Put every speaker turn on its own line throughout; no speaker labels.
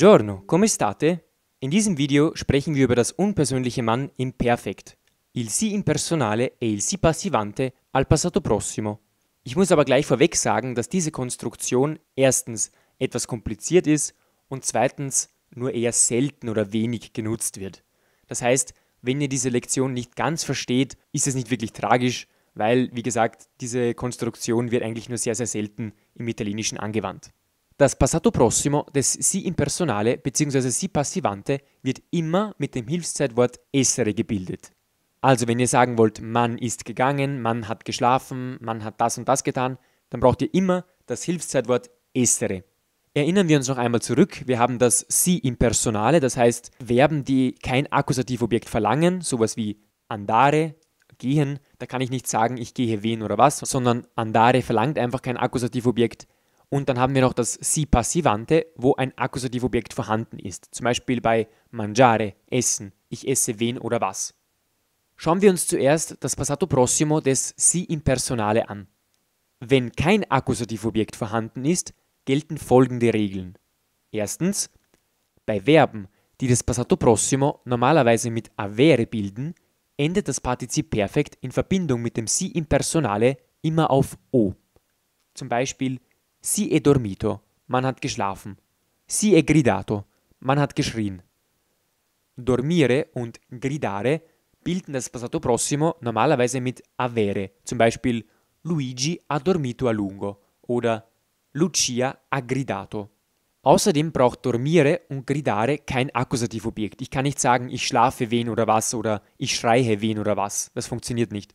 Buongiorno, come state? In diesem Video sprechen wir über das unpersönliche Mann im Perfekt. Il si impersonale e il si passivante al passato prossimo. Ich muss aber gleich vorweg sagen, dass diese Konstruktion erstens etwas kompliziert ist und zweitens nur eher selten oder wenig genutzt wird. Das heißt, wenn ihr diese Lektion nicht ganz versteht, ist es nicht wirklich tragisch, weil, wie gesagt, diese Konstruktion wird eigentlich nur sehr, sehr selten im Italienischen angewandt. Das Passato Prossimo des Sie Impersonale bzw. Sie Passivante wird immer mit dem Hilfszeitwort essere gebildet. Also wenn ihr sagen wollt, man ist gegangen, man hat geschlafen, man hat das und das getan, dann braucht ihr immer das Hilfszeitwort essere. Erinnern wir uns noch einmal zurück, wir haben das Sie Impersonale, das heißt Verben, die kein Akkusativobjekt verlangen, sowas wie andare, gehen, da kann ich nicht sagen, ich gehe wen oder was, sondern andare verlangt einfach kein Akkusativobjekt. Und dann haben wir noch das si passivante, wo ein Akkusativobjekt vorhanden ist. Zum Beispiel bei mangiare, essen, ich esse wen oder was. Schauen wir uns zuerst das Passato Prossimo des si impersonale an. Wenn kein Akkusativobjekt vorhanden ist, gelten folgende Regeln. Erstens, bei Verben, die das Passato Prossimo normalerweise mit avere bilden, endet das Partizip Perfekt in Verbindung mit dem si impersonale immer auf o. Zum Beispiel Si è dormito, man hat geschlafen. Si è gridato, man hat geschrien. Dormire und gridare bilden das Passato Prossimo normalerweise mit avere, zum Beispiel Luigi ha dormito a lungo oder Lucia ha gridato. Außerdem braucht dormire und gridare kein Akkusativobjekt. Ich kann nicht sagen, ich schlafe wen oder was oder ich schreie wen oder was. Das funktioniert nicht.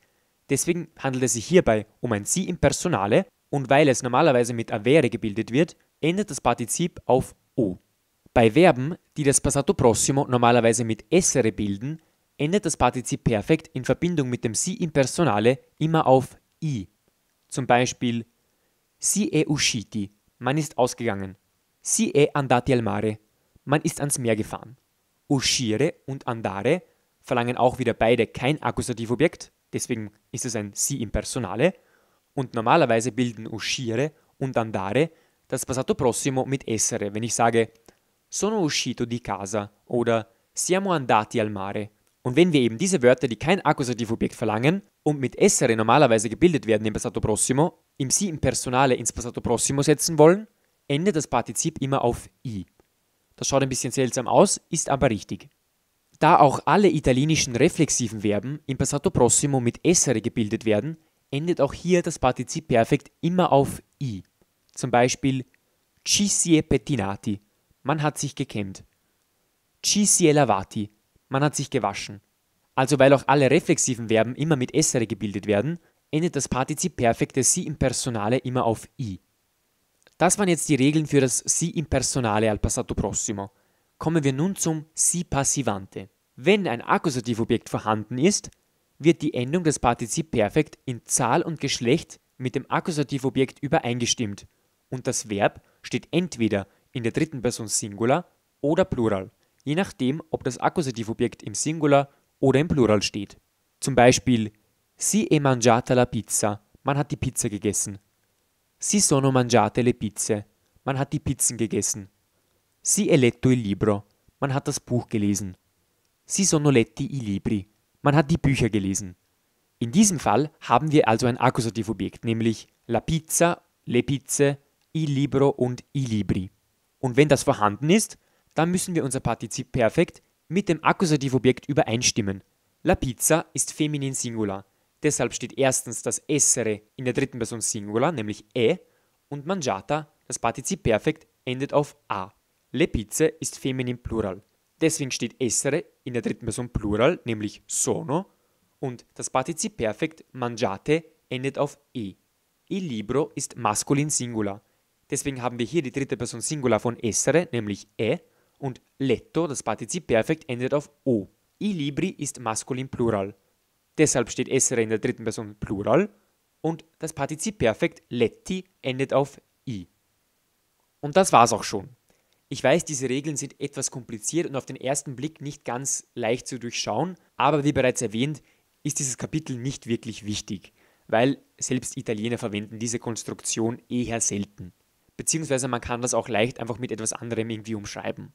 Deswegen handelt es sich hierbei um ein Sie im Personale und weil es normalerweise mit avere gebildet wird, endet das Partizip auf o. Bei Verben, die das Passato Prossimo normalerweise mit essere bilden, endet das Partizip Perfekt in Verbindung mit dem si impersonale immer auf i. Zum Beispiel si è usciti, man ist ausgegangen. Si è andati al mare, man ist ans Meer gefahren. Uscire und andare verlangen auch wieder beide kein Akkusativobjekt, deswegen ist es ein si impersonale und normalerweise bilden uscire und andare das Passato prossimo mit essere, wenn ich sage sono uscito di casa oder siamo andati al mare. Und wenn wir eben diese Wörter, die kein Akkusativobjekt verlangen und mit essere normalerweise gebildet werden im Passato prossimo, im sie im Personale ins Passato prossimo setzen wollen, endet das Partizip immer auf i. Das schaut ein bisschen seltsam aus, ist aber richtig. Da auch alle italienischen reflexiven Verben im Passato prossimo mit essere gebildet werden, endet auch hier das Partizip Perfekt immer auf i. Zum Beispiel Ci si è pettinati, man hat sich gekämmt. Ci si è lavati, man hat sich gewaschen. Also weil auch alle reflexiven Verben immer mit essere gebildet werden, endet das Partizip Perfekte si im Personale immer auf i. Das waren jetzt die Regeln für das si im Personale al passato prossimo. Kommen wir nun zum si passivante. Wenn ein Akkusativobjekt vorhanden ist, wird die Endung des Partizip Perfekt in Zahl und Geschlecht mit dem Akkusativobjekt übereingestimmt und das Verb steht entweder in der dritten Person Singular oder Plural, je nachdem, ob das Akkusativobjekt im Singular oder im Plural steht. Zum Beispiel Si è mangiata la pizza, man hat die Pizza gegessen. Si sono mangiate le pizze, man hat die Pizzen gegessen. Si è letto il libro, man hat das Buch gelesen. Si sono letti i libri, man hat die Bücher gelesen. In diesem Fall haben wir also ein Akkusativobjekt, nämlich la pizza, le pizze, il libro und i libri. Und wenn das vorhanden ist, dann müssen wir unser Partizip Perfekt mit dem Akkusativobjekt übereinstimmen. La pizza ist feminin Singular. Deshalb steht erstens das essere in der dritten Person Singular, nämlich e, und mangiata, das Partizip Perfekt, endet auf a. Le pizze ist feminin Plural. Deswegen steht essere in der dritten Person Plural, nämlich sono, und das Partizip Perfekt mangiate endet auf e. Il libro ist maskulin Singular. Deswegen haben wir hier die dritte Person Singular von essere, nämlich e, und letto, das Partizip Perfekt, endet auf o. I libri ist maskulin Plural. Deshalb steht essere in der dritten Person Plural und das Partizip Perfekt letti endet auf i. Und das war's auch schon. Ich weiß, diese Regeln sind etwas kompliziert und auf den ersten Blick nicht ganz leicht zu durchschauen, aber wie bereits erwähnt, ist dieses Kapitel nicht wirklich wichtig, weil selbst Italiener verwenden diese Konstruktion eher selten. Beziehungsweise man kann das auch leicht einfach mit etwas anderem irgendwie umschreiben.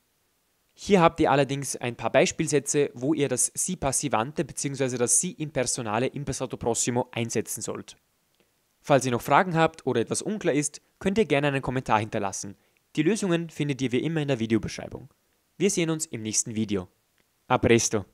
Hier habt ihr allerdings ein paar Beispielsätze, wo ihr das Si Passivante bzw. das Si Impersonale im Passato Prossimo einsetzen sollt. Falls ihr noch Fragen habt oder etwas unklar ist, könnt ihr gerne einen Kommentar hinterlassen. Die Lösungen findet ihr wie immer in der Videobeschreibung. Wir sehen uns im nächsten Video. A presto!